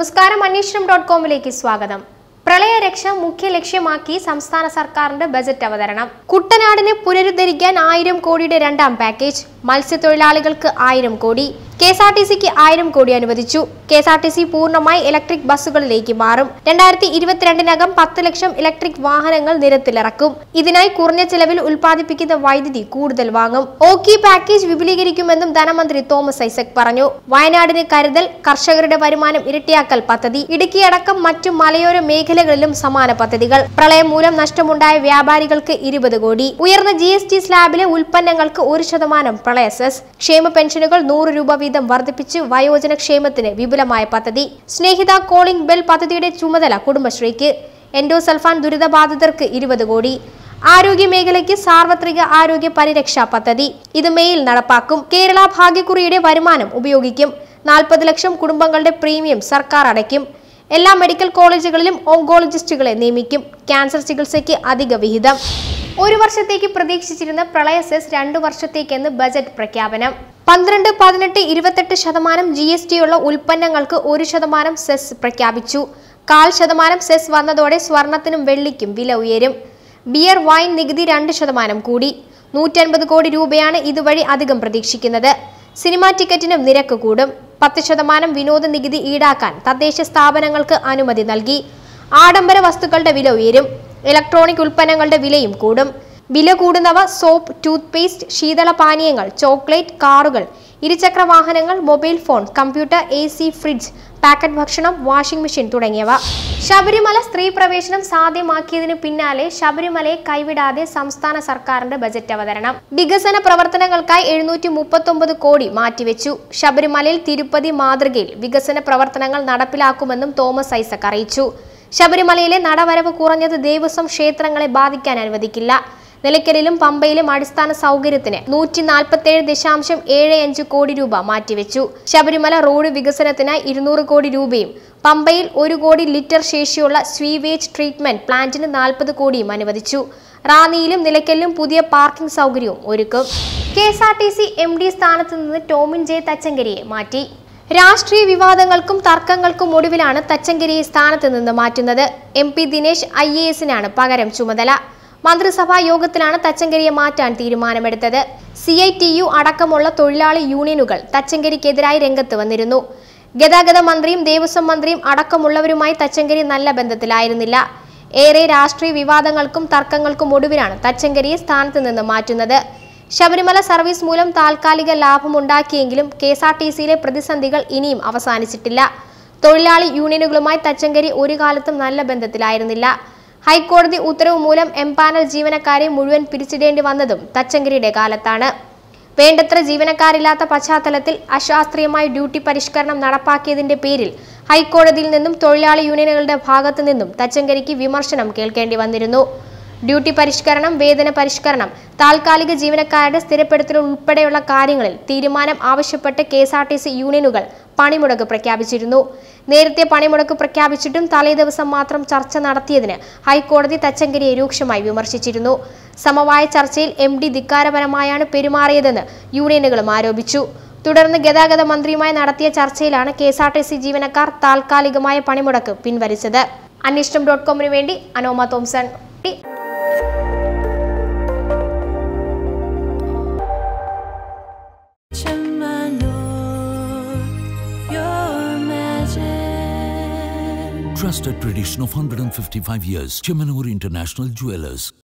നമസ്കാരം അന്വേഷണം ഡോട്ട് കോമിലേക്ക് സ്വാഗതം പ്രളയരക്ഷ മുഖ്യ ലക്ഷ്യമാക്കി സംസ്ഥാന സർക്കാരിന്റെ ബജറ്റ് അവതരണം കുട്ടനാടിനെ പുനരുദ്ധരിക്കാൻ ആയിരം കോടിയുടെ രണ്ടാം പാക്കേജ് മത്സ്യത്തൊഴിലാളികൾക്ക് ആയിരം കോടി കെ എസ് ആർ ടി സിക്ക് ആയിരം കോടി അനുവദിച്ചു K S R T C പൂർണ്ണമായി ഇലക്ട്രിക് ബസ്സുകളിലേക്ക് മാറും രണ്ടായിരത്തി ഇരുപത്തിരണ്ടിനകം പത്ത് ലക്ഷം ഇലക്ട്രിക് വാഹനങ്ങൾ നിരത്തിലിറക്കും ഇതിനായി കുറഞ്ഞ ചെലവിൽ ഉൽപ്പാദിപ്പിക്കുന്ന വൈദ്യുതി കൂടുതൽ വാങ്ങും ഓക്കി പാക്കേജ് വിപുലീകരിക്കുമെന്നും ധനമന്ത്രി തോമസ് ഐസക് പറഞ്ഞു വയനാടിന് കരുതൽ കർഷകരുടെ വരുമാനം ഇരട്ടിയാക്കൽ പദ്ധതി ഇടുക്കി അടക്കം മറ്റു മലയോര മേഖലകളിലും സമാന പദ്ധതികൾ പ്രളയം മൂലം നഷ്ടമുണ്ടായ വ്യാപാരികൾക്ക് ഇരുപത് കോടി ഉയർന്ന ജി സ്ലാബിലെ ഉൽപ്പന്നങ്ങൾക്ക് ഒരു ശതമാനം പ്രളയ സെസ് ക്ഷേമ പെൻഷനുകൾ നൂറ് രൂപ വീതം വർദ്ധിപ്പിച്ച് വയോജന ക്ഷേമത്തിന് വിപുലമായ പദ്ധതി സ്നേഹിത കോളിംഗ് ബെൽ പദ്ധതിയുടെ ചുമതല കുടുംബശ്രീക്ക് എൻഡോസൾഫാൻ ദുരിതബാധിതർക്ക് ഇരുപത് കോടി ആരോഗ്യ മേഖലയ്ക്ക് സാർവത്രിക ആരോഗ്യ പരിരക്ഷാ പദ്ധതി ഇത് മേയിൽ നടപ്പാക്കും കേരള ഭാഗ്യക്കുറിയുടെ വരുമാനം ഉപയോഗിക്കും നാൽപ്പത് ലക്ഷം കുടുംബങ്ങളുടെ പ്രീമിയം സർക്കാർ അടയ്ക്കും എല്ലാ മെഡിക്കൽ കോളേജുകളിലും ഓങ്കോളജിസ്റ്റുകളെ നിയമിക്കും ക്യാൻസർ ചികിത്സയ്ക്ക് അധിക വിഹിതം ഒരു വർഷത്തേക്ക് പ്രതീക്ഷിച്ചിരുന്ന പ്രളയ സെസ് രണ്ടു വർഷത്തേക്കെന്ന് ബജറ്റ് പ്രഖ്യാപനം പന്ത്രണ്ട് പതിനെട്ട് ഇരുപത്തെട്ട് ശതമാനം ജി എസ് ഉള്ള ഉൽപ്പന്നങ്ങൾക്ക് ഒരു ശതമാനം സെസ് പ്രഖ്യാപിച്ചു കാൽ ശതമാനം സെസ് വന്നതോടെ സ്വർണത്തിനും വെള്ളിക്കും വില ഉയരും ബിയർ വൈൻ നികുതി രണ്ട് ശതമാനം കൂടി നൂറ്റൻപത് കോടി രൂപയാണ് ഇതുവഴി അധികം പ്രതീക്ഷിക്കുന്നത് സിനിമാ ടിക്കറ്റിനും നിരക്ക് കൂടും പത്ത് ശതമാനം വിനോദ നികുതി ഈടാക്കാൻ തദ്ദേശ സ്ഥാപനങ്ങൾക്ക് അനുമതി നൽകി ആഡംബര വസ്തുക്കളുടെ വില ഉയരും ഇലക്ട്രോണിക് ഉൽപ്പന്നങ്ങളുടെ വിലയും കൂടും വില കൂടുന്നവ സോപ്പ് ടൂത്ത് പേസ്റ്റ് ശീതള പാനീയങ്ങൾ ചോക്ലേറ്റ് കാറുകൾ ഇരുചക്ര വാഹനങ്ങൾ mobile phone computer A C fridge packet ഭക്ഷണം വാഷിംഗ് മെഷീൻ തുടങ്ങിയവ ശബരിമല സ്ത്രീ പ്രവേശനം സാധ്യമാക്കിയതിനു പിന്നാലെ ശബരിമലയെ കൈവിടാതെ സംസ്ഥാന സർക്കാരിന്റെ ബജറ്റ് അവതരണം വികസന പ്രവർത്തനങ്ങൾക്കായി എഴുന്നൂറ്റി മുപ്പത്തൊമ്പത് കോടി മാറ്റിവെച്ചു ശബരിമലയിൽ തിരുപ്പതി മാതൃകയിൽ വികസന പ്രവർത്തനങ്ങൾ നടപ്പിലാക്കുമെന്നും തോമസ് ഐസക് അറിയിച്ചു ശബരിമലയിലെ നടവരവ് കുറഞ്ഞത് ദേവസ്വം ക്ഷേത്രങ്ങളെ ബാധിക്കാൻ അനുവദിക്കില്ല നിലയ്ക്കലിലും പമ്പയിലും അടിസ്ഥാന സൗകര്യത്തിന് നൂറ്റി നാൽപ്പത്തേഴ് ദശാംശം ഏഴ് അഞ്ച് കോടി രൂപ മാറ്റിവെച്ചു ശബരിമല റോഡ് വികസനത്തിന് ഇരുന്നൂറ് കോടി രൂപയും പമ്പയിൽ ഒരു കോടി ലിറ്റർ ശേഷിയുള്ള സ്വീവേജ് ട്രീറ്റ്മെന്റ് പ്ലാന്റിന് നാൽപ്പത് കോടിയും അനുവദിച്ചു റാന്നിയിലും നിലയ്ക്കലിലും പുതിയ പാർക്കിംഗ് സൗകര്യവും ഒരുക്കും K S R T C M D സ്ഥാനത്ത് നിന്ന് ടോമിൻ ജെ തച്ചങ്കരിയെ മാറ്റി രാഷ്ട്രീയ വിവാദങ്ങൾക്കും തർക്കങ്ങൾക്കും ഒടുവിലാണ് തച്ചങ്കരിയെ സ്ഥാനത്ത് നിന്ന് മാറ്റുന്നത് M P Dinesh I A എസിനാണ് പകരം ചുമതല മന്ത്രിസഭാ യോഗത്തിലാണ് തച്ചങ്കരിയെ മാറ്റാൻ തീരുമാനമെടുത്തത് സി ഐ ടി യു അടക്കമുള്ള തൊഴിലാളി യൂണിയനുകൾ തച്ചങ്കരിക്കെതിരായി രംഗത്ത് വന്നിരുന്നു ഗതാഗത മന്ത്രിയും ദേവസ്വം മന്ത്രിയും അടക്കമുള്ളവരുമായി തച്ചങ്കരി നല്ല ബന്ധത്തിലായിരുന്നില്ല ഏറെ രാഷ്ട്രീയ വിവാദങ്ങൾക്കും തർക്കങ്ങൾക്കും ഒടുവിലാണ് തച്ചങ്കരിയെ സ്ഥാനത്ത് നിന്ന് മാറ്റുന്നത് ശബരിമല സർവീസ് മൂലം താൽക്കാലിക ലാഭമുണ്ടാക്കിയെങ്കിലും കെ എസ് ആർ ടി സിയിലെ പ്രതിസന്ധികൾ ഇനിയും അവസാനിച്ചിട്ടില്ല തൊഴിലാളി യൂണിയനുകളുമായി തച്ചങ്കരി ഒരു കാലത്തും നല്ല ബന്ധത്തിലായിരുന്നില്ല ഹൈക്കോടതി ഉത്തരവ് മൂലം എംപാനൽ ജീവനക്കാരെ മുഴുവൻ പിരിച്ചിടേണ്ടി വന്നതും തച്ചങ്കരിയുടെ കാലത്താണ് വേണ്ടത്ര ജീവനക്കാരില്ലാത്ത പശ്ചാത്തലത്തിൽ അശാസ്ത്രീയമായ ഡ്യൂട്ടി പരിഷ്കരണം നടപ്പാക്കിയതിന്റെ പേരിൽ ഹൈക്കോടതിയിൽ നിന്നും തൊഴിലാളി യൂണിയനുകളുടെ ഭാഗത്തു നിന്നും തച്ചങ്കരിക്ക് വിമർശനം കേൾക്കേണ്ടി വന്നിരുന്നു ഡ്യൂട്ടി പരിഷ്കരണം വേതന പരിഷ്കരണം താൽക്കാലിക ജീവനക്കാരുടെ സ്ഥിരപ്പെടുത്തൽ ഉൾപ്പെടെയുള്ള കാര്യങ്ങളിൽ തീരുമാനം ആവശ്യപ്പെട്ട് K S R T C യൂണിയനുകൾ പണിമുടക്ക് പ്രഖ്യാപിച്ചിരുന്നു നേരത്തെ പണിമുടക്ക് പ്രഖ്യാപിച്ചിട്ടും തലേദിവസം മാത്രം ചർച്ച നടത്തിയതിന് ഹൈക്കോടതി തച്ചങ്കരിയെ രൂക്ഷമായി വിമർശിച്ചിരുന്നു സമവായ ചർച്ചയിൽ എം ഡി ധിക്കാരപരമായാണ് പെരുമാറിയതെന്ന് യൂണിയനുകളും ആരോപിച്ചു തുടർന്ന് ഗതാഗത മന്ത്രിയുമായി നടത്തിയ ചർച്ചയിലാണ് K S R T C ജീവനക്കാർ താൽക്കാലികമായ പണിമുടക്ക് പിൻവലിച്ചത് അന്വേഷണം ഡോട്ട് കോമിന് വേണ്ടി Anoma Thomson Trusted tradition of 155 years, Chimanur International Jewelers.